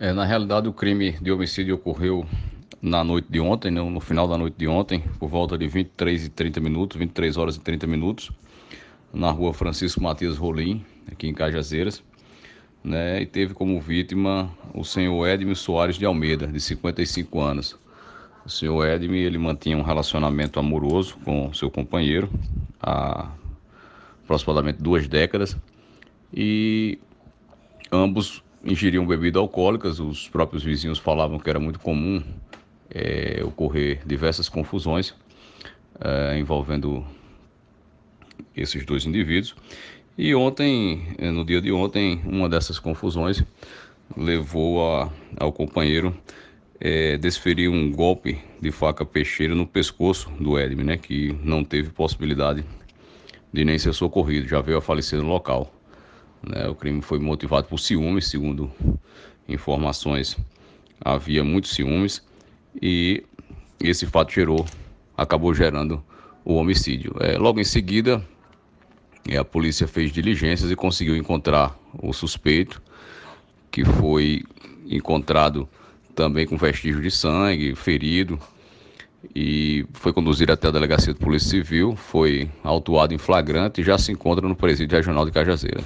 É, na realidade, o crime de homicídio ocorreu na noite de ontem, né, no final da noite de ontem, por volta de 23 e 30 minutos, 23 horas e 30 minutos, na rua Francisco Matias Rolim, aqui em Cajazeiras, né, e teve como vítima o senhor Edmil Soares de Almeida, de 55 anos. O senhor Edmil, ele mantinha um relacionamento amoroso com seu companheiro há aproximadamente duas décadas, e ambos ingeriam bebidas alcoólicas, os próprios vizinhos falavam que era muito comum é, ocorrer diversas confusões é, envolvendo esses dois indivíduos. E ontem, é, no dia de ontem, uma dessas confusões levou a, ao companheiro é, desferir um golpe de faca peixeira no pescoço do Edme, né, que não teve possibilidade de nem ser socorrido, já veio a falecer no local. Né? O crime foi motivado por ciúmes, segundo informações, havia muitos ciúmes e esse fato gerou, acabou gerando o homicídio. É, logo em seguida, é, a polícia fez diligências e conseguiu encontrar o suspeito, que foi encontrado também com vestígio de sangue, ferido, e foi conduzido até a delegacia de polícia civil, foi autuado em flagrante e já se encontra no presídio regional de Cajazeira.